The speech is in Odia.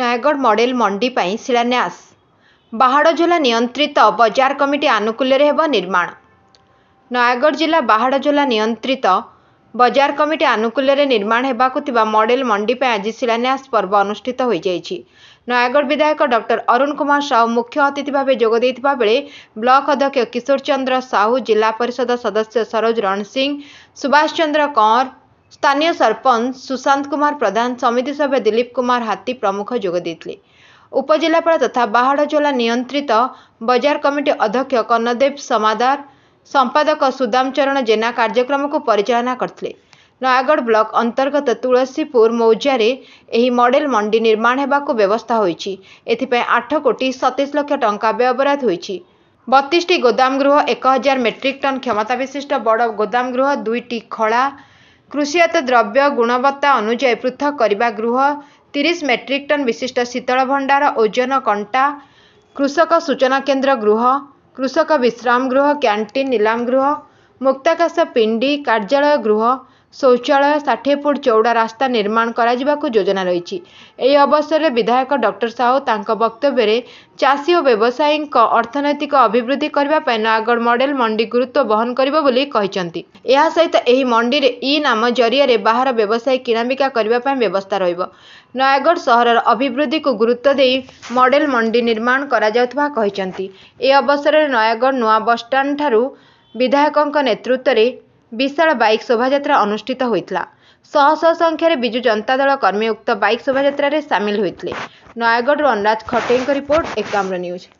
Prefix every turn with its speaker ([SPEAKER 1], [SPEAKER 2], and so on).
[SPEAKER 1] ନୟାଗଡ଼ ମଡ଼େଲ ମଣ୍ଡି ପାଇଁ ଶିଳାନ୍ୟାସ ବାହାଡ଼ଝୋଲା ନିୟନ୍ତ୍ରିତ ବଜାର କମିଟି ଆନୁକୂଲ୍ୟରେ ହେବ ନିର୍ମାଣ ନୟାଗଡ଼ ଜିଲ୍ଲା ବାହାଡ଼ଝୋଲା ନିୟନ୍ତ୍ରିତ ବଜାର କମିଟି ଆନୁକୂଲ୍ୟରେ ନିର୍ମାଣ ହେବାକୁ ଥିବା ମଡ଼େଲ ମଣ୍ଡି ପାଇଁ ଆଜି ଶିଳାନ୍ୟାସ ପର୍ବ ଅନୁଷ୍ଠିତ ହୋଇଯାଇଛି ନୟାଗଡ଼ ବିଧାୟକ ଡକ୍ଟର ଅରୁଣ କୁମାର ସାହୁ ମୁଖ୍ୟ ଅତିଥି ଭାବେ ଯୋଗ ଦେଇଥିବା ବେଳେ ବ୍ଲକ ଅଧ୍ୟକ୍ଷ କିଶୋର ଚନ୍ଦ୍ର ସାହୁ ଜିଲ୍ଲା ପରିଷଦ ସଦସ୍ୟ ସରୋଜ ରଣ ସିଂ ସୁବାଷ ଚନ୍ଦ୍ର କଅଁର ସ୍ଥାନୀୟ ସରପଞ୍ଚ ସୁଶାନ୍ତ କୁମାର ପ୍ରଧାନ ସମିତି ସଭ୍ୟ ଦିଲ୍ଲୀପ କୁମାର ହାତୀ ପ୍ରମୁଖ ଯୋଗ ଦେଇଥିଲେ ଉପଜିଲ୍ଲାପାଳ ତଥା ବାହାଡ଼ଚୋଲା ନିୟନ୍ତ୍ରିତ ବଜାର କମିଟି ଅଧ୍ୟକ୍ଷ କର୍ଣ୍ଣଦେବ ସମାଦାର ସମ୍ପାଦକ ସୁଦାମ ଚରଣ ଜେନା କାର୍ଯ୍ୟକ୍ରମକୁ ପରିଚାଳନା କରିଥିଲେ ନୟାଗଡ଼ ବ୍ଲକ ଅନ୍ତର୍ଗତ ତୁଳସୀପୁର ମୌଜାରେ ଏହି ମଡେଲ ମଣ୍ଡି ନିର୍ମାଣ ହେବାକୁ ବ୍ୟବସ୍ଥା ହୋଇଛି ଏଥିପାଇଁ ଆଠ କୋଟି ସତେଇଶ ଲକ୍ଷ ଟଙ୍କା ବ୍ୟୟବରାଦ ହୋଇଛି ବତିଶଟି ଗୋଦାମ ଗୃହ ଏକ ହଜାର ମେଟ୍ରିକ୍ ଟନ୍ କ୍ଷମତା ବିଶିଷ୍ଟ ବଡ଼ ଗୋଦାମ ଗୃହ ଦୁଇଟି ଖଳା କୃଷିଜାତ ଦ୍ରବ୍ୟ ଗୁଣବତ୍ତା ଅନୁଯାୟୀ ପୃଥକ କରିବା ଗୃହ ତିରିଶ ମେଟ୍ରିକ୍ ଟନ୍ ବିଶିଷ୍ଟ ଶୀତଳ ଭଣ୍ଡାର ଓଜନ କଣ୍ଟା କୃଷକ ସୂଚନା କେନ୍ଦ୍ର ଗୃହ କୃଷକ ବିଶ୍ରାମ ଗୃହ କ୍ୟାଣ୍ଟିନ୍ ନିଲାମ ଗୃହ ମୁକ୍ତାକାଶ ପିଣ୍ଡି କାର୍ଯ୍ୟାଳୟ ଗୃହ ଶୌଚାଳୟ ଷାଠିଏ ଫୁଟ ଚଉଡ଼ା ରାସ୍ତା ନିର୍ମାଣ କରାଯିବାକୁ ଯୋଜନା ରହିଛି ଏହି ଅବସରରେ ବିଧାୟକ ଡକ୍ଟର ସାହୁ ତାଙ୍କ ବକ୍ତବ୍ୟରେ ଚାଷୀ ଓ ବ୍ୟବସାୟୀଙ୍କ ଅର୍ଥନୈତିକ ଅଭିବୃଦ୍ଧି କରିବା ପାଇଁ ନୟାଗଡ଼ ମଡେଲ ମଣ୍ଡି ଗୁରୁତ୍ୱ ବହନ କରିବ ବୋଲି କହିଛନ୍ତି ଏହା ସହିତ ଏହି ମଣ୍ଡିରେ ଇ ନାମ ଜରିଆରେ ବାହାର ବ୍ୟବସାୟୀ କିଣାବିକା କରିବା ପାଇଁ ବ୍ୟବସ୍ଥା ରହିବ ନୟାଗଡ଼ ସହରର ଅଭିବୃଦ୍ଧିକୁ ଗୁରୁତ୍ୱ ଦେଇ ମଡେଲ ମଣ୍ଡି ନିର୍ମାଣ କରାଯାଉଥିବା କହିଛନ୍ତି ଏହି ଅବସରରେ ନୟାଗଡ଼ ନୂଆ ବସ୍ଷ୍ଟାଣ୍ଡ ଠାରୁ ବିଧାୟକଙ୍କ ନେତୃତ୍ୱରେ ବିଶାଳ ବାଇକ୍ ଶୋଭାଯାତ୍ରା ଅନୁଷ୍ଠିତ ହୋଇଥିଲା ଶହ ଶହ ସଂଖ୍ୟାରେ ବିଜୁ ଜନତା ଦଳ କର୍ମୀ ଉକ୍ତ ବାଇକ୍ ଶୋଭାଯାତ୍ରାରେ ସାମିଲ ହୋଇଥିଲେ ନୟାଗଡ଼ରୁ ଅନୁରାଜ ଖଟେଇଙ୍କ ରିପୋର୍ଟ ଏକାମ୍ର ନ୍ୟୁଜ୍